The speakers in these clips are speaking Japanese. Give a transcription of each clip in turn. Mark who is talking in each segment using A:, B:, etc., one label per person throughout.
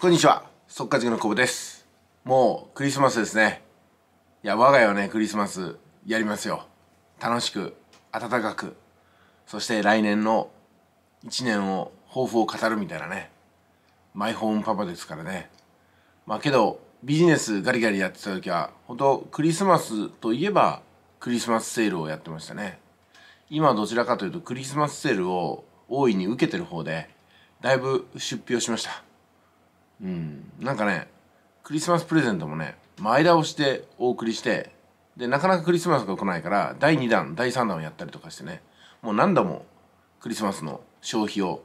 A: こんにちは、速稼塾の久保です。もうクリスマスですね。いや、我が家はね、クリスマスやりますよ。楽しく、暖かく、そして来年の1年を抱負を語るみたいなね。マイホームパパですからね。まあけど、ビジネスガリガリやってた時は、本当クリスマスといえば、クリスマスセールをやってましたね。今どちらかというとクリスマスセールを大いに受けてる方で、だいぶ出費をしました。うんなんかねクリスマスプレゼントもね前倒してお送りしてでなかなかクリスマスが来ないから第2弾第3弾をやったりとかしてねもう何度もクリスマスの消費を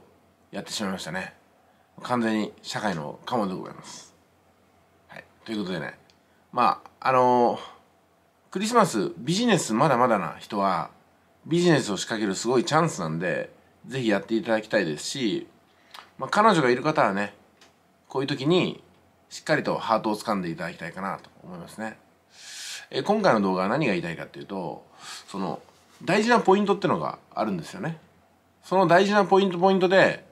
A: やってしまいましたね完全に社会のカモでございます、はい、ということでねまああのー、クリスマスビジネスまだまだな人はビジネスを仕掛けるすごいチャンスなんで是非やっていただきたいですし、まあ、彼女がいる方はねこういう時にしっかりとハートを掴んでいただきたいかなと思いますね。え今回の動画は何が言いたいかっていうとその大事なポイントってのがあるんですよね。その大事なポイントポイントで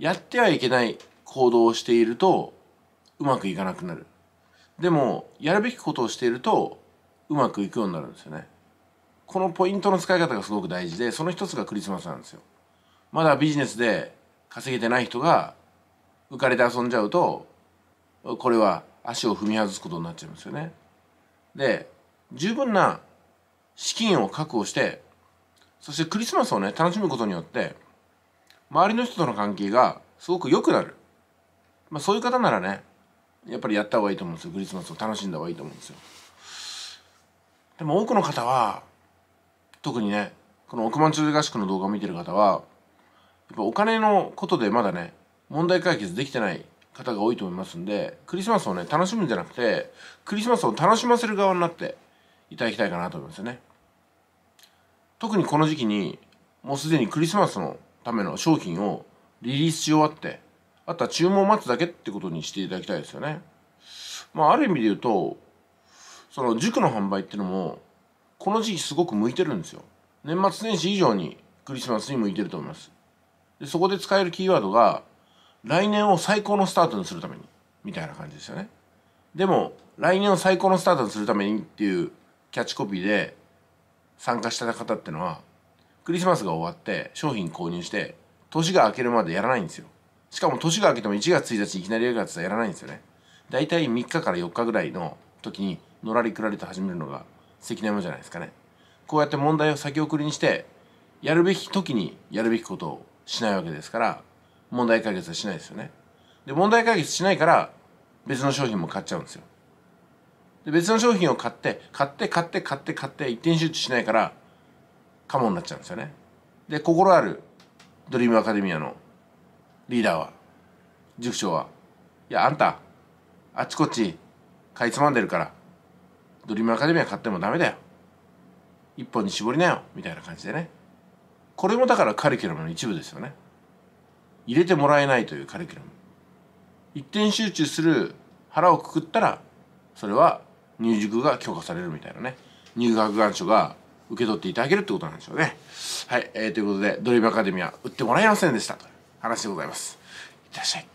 A: やってはいけない行動をしているとうまくいかなくなる。でもやるべきことをしているとうまくいくようになるんですよね。このポイントの使い方がすごく大事でその一つがクリスマスなんですよ。まだビジネスで稼げてない人が浮かれて遊んじゃうとこれは足を踏み外すことになっちゃいますよね。で十分な資金を確保してそしてクリスマスをね楽しむことによって周りの人との関係がすごく良くなる、まあ、そういう方ならねやっぱりやった方がいいと思うんですよクリスマスを楽しんだ方がいいと思うんですよ。でも多くの方は特にねこの億万長者合宿の動画を見てる方はやっぱお金のことでまだね問題解決できてない方が多いと思いますんで、クリスマスをね、楽しむんじゃなくて、クリスマスを楽しませる側になっていただきたいかなと思いますよね。特にこの時期に、もうすでにクリスマスのための商品をリリースし終わって、あとは注文を待つだけってことにしていただきたいですよね。まあ、ある意味で言うと、その塾の販売っていうのも、この時期すごく向いてるんですよ。年末年始以上にクリスマスに向いてると思います。でそこで使えるキーワードが、来年を最高のスタートにするためにみたいな感じですよねでも来年を最高のスタートにするためにっていうキャッチコピーで参加した方ってのはクリスマスが終わって商品購入して年が明けるまでやらないんですよしかも年が明けても1月1日いきなりやるやつはやらないんですよねだいたい3日から4日ぐらいの時にのらりくらりと始めるのが関根山じゃないですかねこうやって問題を先送りにしてやるべき時にやるべきことをしないわけですから問題解決はしないですよねで問題解決しないから別の商品も買っちゃうんですよで別の商品を買って買って買って買って買って一点集中しないからカモになっちゃうんですよねで心あるドリームアカデミアのリーダーは塾長はいやあんたあっちこっち買いつまんでるからドリームアカデミア買ってもダメだよ一本に絞りなよみたいな感じでねこれもだからカリキュラムの一部ですよね入れてもらえないというカリキュラム一点集中する腹をくくったらそれは入塾が許可されるみたいなね入学願書が受け取っていただけるってことなんでしょうねはい、えー、ということでドリームアカデミーは売ってもらえませんでしたという話でございますいってらっしゃい